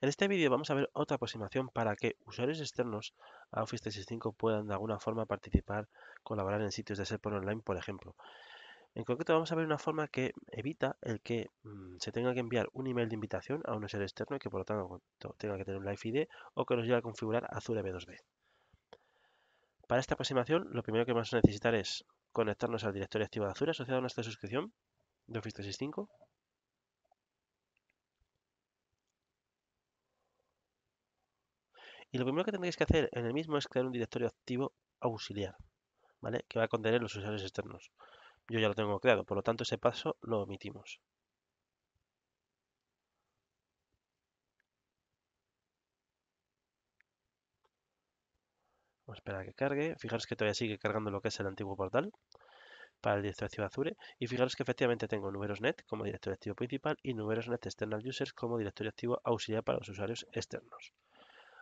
En este vídeo vamos a ver otra aproximación para que usuarios externos a Office 365 puedan de alguna forma participar, colaborar en sitios de SharePoint Online, por ejemplo. En concreto vamos a ver una forma que evita el que mm, se tenga que enviar un email de invitación a un usuario externo y que por lo tanto tenga que tener un Live ID o que nos lleve a configurar Azure B2B. Para esta aproximación lo primero que vamos a necesitar es conectarnos al directorio activo de Azure asociado a nuestra suscripción de Office 365 Y lo primero que tendréis que hacer en el mismo es crear un directorio activo auxiliar, ¿vale? Que va a contener los usuarios externos. Yo ya lo tengo creado, por lo tanto ese paso lo omitimos. Vamos a esperar a que cargue. Fijaros que todavía sigue cargando lo que es el antiguo portal para el directorio activo Azure. Y fijaros que efectivamente tengo números net como directorio activo principal y net external users como directorio activo auxiliar para los usuarios externos.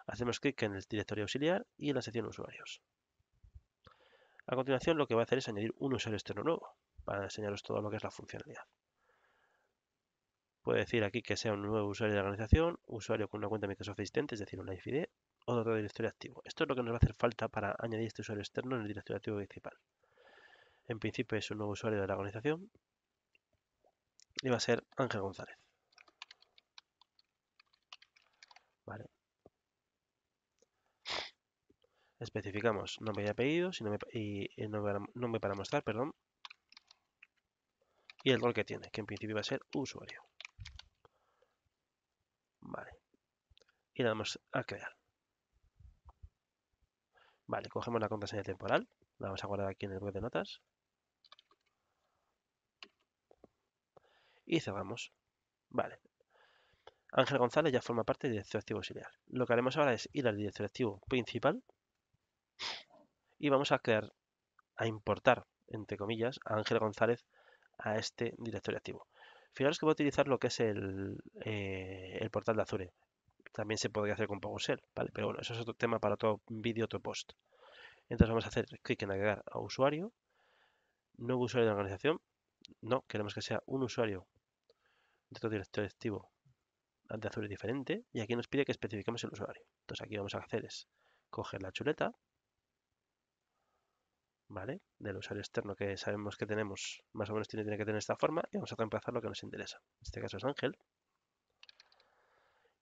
Hacemos clic en el directorio auxiliar y en la sección usuarios. A continuación lo que va a hacer es añadir un usuario externo nuevo para enseñaros todo lo que es la funcionalidad. Puede decir aquí que sea un nuevo usuario de la organización, usuario con una cuenta Microsoft Existente, es decir, una IFID, o otro directorio activo. Esto es lo que nos va a hacer falta para añadir este usuario externo en el directorio activo principal. En principio es un nuevo usuario de la organización y va a ser Ángel González. especificamos nombre y apellido y, nombre, para mostrar, perdón, y el rol que tiene, que en principio va a ser usuario. Vale. Y le damos a crear. Vale, cogemos la contraseña temporal, la vamos a guardar aquí en el web de notas. Y cerramos. Vale. Ángel González ya forma parte del directorio activo auxiliar. Lo que haremos ahora es ir al directorio activo principal y vamos a crear, a importar, entre comillas, a Ángel González a este directorio activo. Fijaros que voy a utilizar lo que es eh, el, portal de Azure. También se podría hacer con PowerShell, ¿vale? Pero bueno, eso es otro tema para otro vídeo, otro post. Entonces vamos a hacer clic en agregar a usuario, nuevo usuario de la organización. No, queremos que sea un usuario de otro directorio activo de Azure diferente. Y aquí nos pide que especifiquemos el usuario. Entonces aquí vamos a hacer es coger la chuleta, del usuario externo que sabemos que tenemos, más o menos tiene, que tener esta forma, y vamos a reemplazar lo que nos interesa. En este caso es Ángel.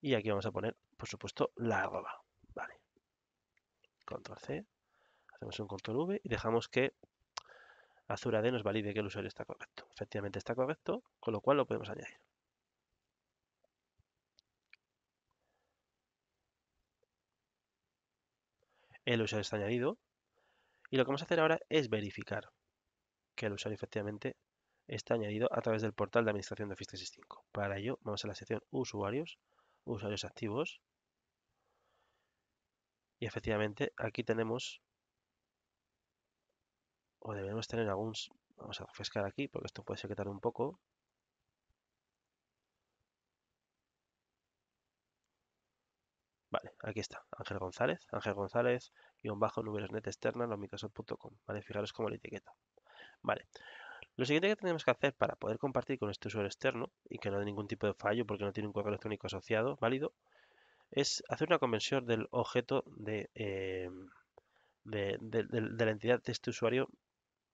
Y aquí vamos a poner, por supuesto, la arroba, ¿vale? Control C, hacemos un control V y dejamos que Azura AD nos valide que el usuario está correcto. Efectivamente está correcto, con lo cual lo podemos añadir. El usuario está añadido, y lo que vamos a hacer ahora es verificar que el usuario efectivamente está añadido a través del portal de administración de Office 365. Para ello vamos a la sección Usuarios, Usuarios activos. Y efectivamente aquí tenemos, o debemos tener algunos. vamos a refrescar aquí porque esto puede secretar un poco, Aquí está, Ángel González, Ángel González, y un bajo, números net externa, microsoft.com, ¿vale? Fijaros como la etiqueta. Vale. Lo siguiente que tenemos que hacer para poder compartir con este usuario externo y que no dé ningún tipo de fallo porque no tiene un correo electrónico asociado válido es hacer una conversión del objeto de, eh, de, la entidad de este usuario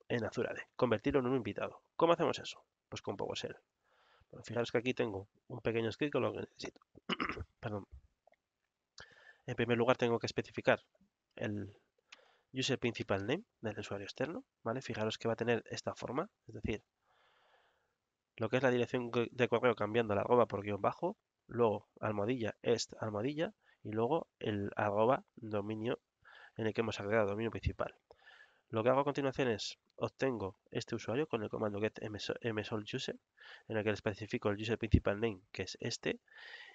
en AD, e. convertirlo en un invitado. ¿Cómo hacemos eso? Pues con PowerShell. fijaros que aquí tengo un pequeño script con lo que necesito. Perdón. En primer lugar tengo que especificar el user principal name del usuario externo, ¿vale? Fijaros que va a tener esta forma, es decir, lo que es la dirección de correo cambiando la arroba por guión bajo, luego almohadilla est almohadilla y luego el arroba dominio en el que hemos agregado dominio principal. Lo que hago a continuación es obtengo este usuario con el comando get msolUser en el que le especifico el user principal name que es este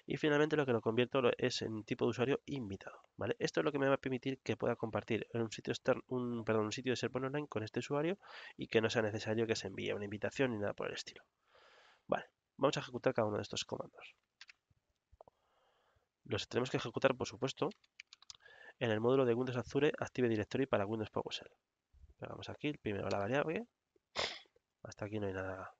y finalmente lo que lo convierto es en tipo de usuario invitado. ¿vale? Esto es lo que me va a permitir que pueda compartir en un sitio, un, perdón, un sitio de SharePoint Online con este usuario y que no sea necesario que se envíe una invitación ni nada por el estilo. Vale, vamos a ejecutar cada uno de estos comandos. Los tenemos que ejecutar, por supuesto, en el módulo de Windows Azure Active Directory para Windows PowerShell. Pegamos aquí el primero la variable. Hasta aquí no hay nada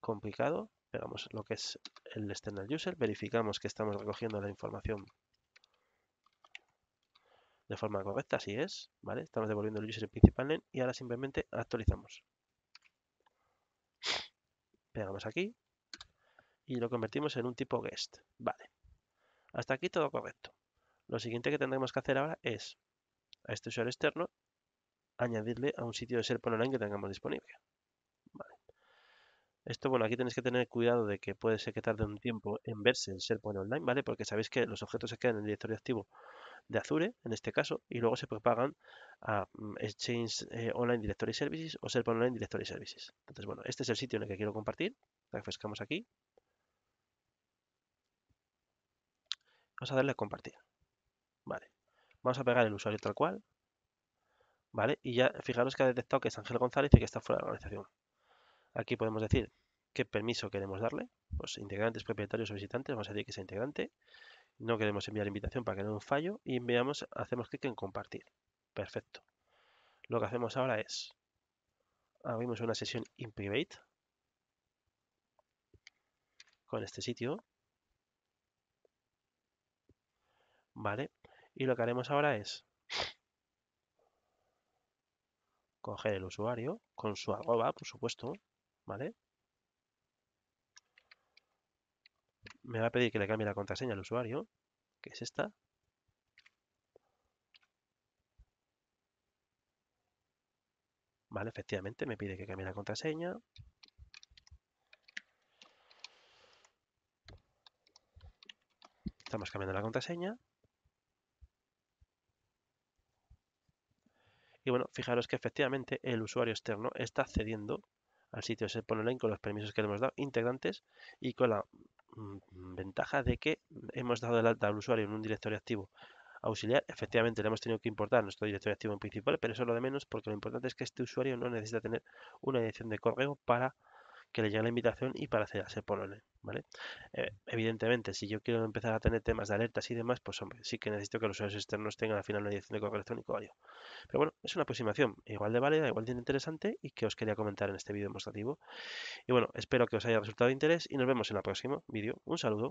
complicado pegamos lo que es el external user, verificamos que estamos recogiendo la información de forma correcta, así es, ¿vale? Estamos devolviendo el user principal y ahora simplemente actualizamos. Pegamos aquí y lo convertimos en un tipo guest, ¿vale? Hasta aquí todo correcto. Lo siguiente que tendremos que hacer ahora es a este usuario externo añadirle a un sitio de SharePoint Online que tengamos disponible. Esto, bueno, aquí tenéis que tener cuidado de que puede ser que tarde un tiempo en verse el SharePoint Online, ¿vale? Porque sabéis que los objetos se quedan en el directorio activo de Azure, en este caso, y luego se propagan a mm, Exchange eh, Online Directory Services o SharePoint Online Directory Services. Entonces, bueno, este es el sitio en el que quiero compartir. Refrescamos aquí. Vamos a darle a compartir. Vale. Vamos a pegar el usuario tal cual. Vale. Y ya fijaros que ha detectado que es Ángel González y que está fuera de la organización. Aquí podemos decir qué permiso queremos darle. Pues integrantes, propietarios o visitantes, vamos a decir que sea integrante. No queremos enviar invitación para que no un fallo y enviamos, hacemos clic en compartir. Perfecto. Lo que hacemos ahora es abrimos una sesión in private con este sitio. Vale. Y lo que haremos ahora es coger el usuario con su arroba, por supuesto, ¿Vale? Me va a pedir que le cambie la contraseña al usuario, que es esta. Vale, efectivamente me pide que cambie la contraseña. Estamos cambiando la contraseña. Y bueno, fijaros que efectivamente el usuario externo está accediendo al sitio se pone Online con los permisos que le hemos dado, integrantes, y con la mm, ventaja de que hemos dado el alta al usuario en un directorio activo auxiliar. Efectivamente, le hemos tenido que importar nuestro directorio activo principal, pero eso lo de menos porque lo importante es que este usuario no necesita tener una dirección de correo para que le llegue la invitación y para hacer ese ¿Vale? Eh, evidentemente, si yo quiero empezar a tener temas de alertas y demás, pues hombre, sí que necesito que los usuarios externos tengan al final una dirección de correo electrónico válido. Pero bueno, es una aproximación igual de válida, igual de interesante y que os quería comentar en este vídeo demostrativo. Y bueno, espero que os haya resultado de interés y nos vemos en el próximo vídeo. Un saludo.